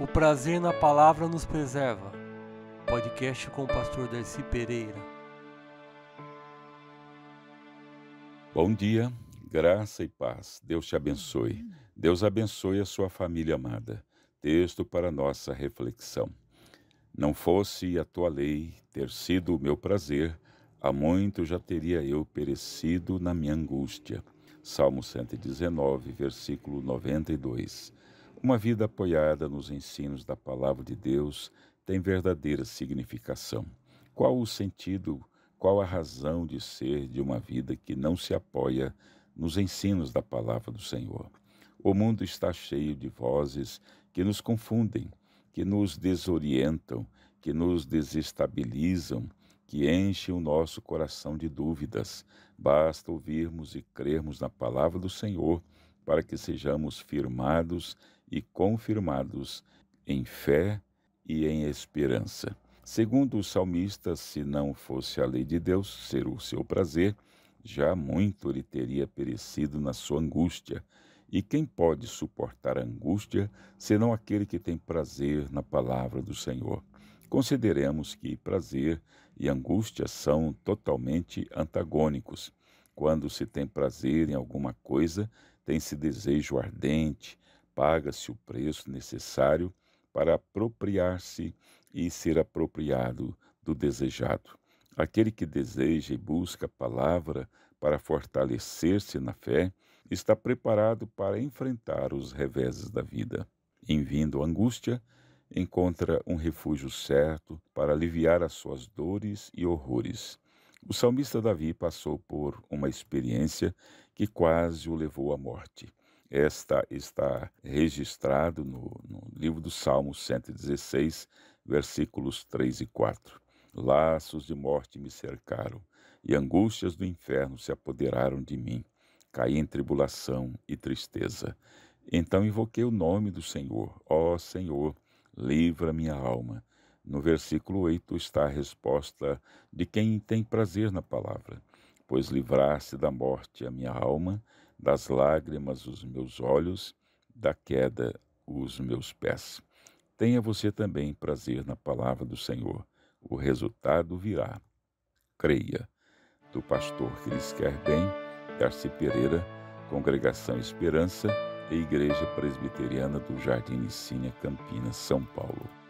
O prazer na palavra nos preserva. Podcast com o pastor Darcy Pereira. Bom dia, graça e paz. Deus te abençoe. Deus abençoe a sua família amada. Texto para nossa reflexão. Não fosse a tua lei ter sido o meu prazer, há muito já teria eu perecido na minha angústia. Salmo 119, versículo 92. Uma vida apoiada nos ensinos da Palavra de Deus tem verdadeira significação. Qual o sentido, qual a razão de ser de uma vida que não se apoia nos ensinos da Palavra do Senhor? O mundo está cheio de vozes que nos confundem, que nos desorientam, que nos desestabilizam, que enchem o nosso coração de dúvidas. Basta ouvirmos e crermos na Palavra do Senhor para que sejamos firmados e confirmados em fé e em esperança. Segundo o salmista, se não fosse a lei de Deus ser o seu prazer, já muito ele teria perecido na sua angústia. E quem pode suportar a angústia senão aquele que tem prazer na palavra do Senhor? Consideremos que prazer e angústia são totalmente antagônicos. Quando se tem prazer em alguma coisa, tem-se desejo ardente, paga-se o preço necessário para apropriar-se e ser apropriado do desejado. Aquele que deseja e busca a palavra para fortalecer-se na fé está preparado para enfrentar os reveses da vida. Em vindo a angústia, encontra um refúgio certo para aliviar as suas dores e horrores. O salmista Davi passou por uma experiência que quase o levou à morte. Esta está registrado no, no livro do Salmo 116, versículos 3 e 4. Laços de morte me cercaram, e angústias do inferno se apoderaram de mim. Caí em tribulação e tristeza. Então invoquei o nome do Senhor. Ó oh, Senhor, livra minha alma. No versículo 8 está a resposta de quem tem prazer na palavra. Pois livrará-se da morte a minha alma das lágrimas os meus olhos, da queda os meus pés. Tenha você também prazer na palavra do Senhor. O resultado virá. Creia. Do pastor que lhes quer bem Darcy Pereira, Congregação Esperança e Igreja Presbiteriana do Jardim Nicínia, Campinas, São Paulo.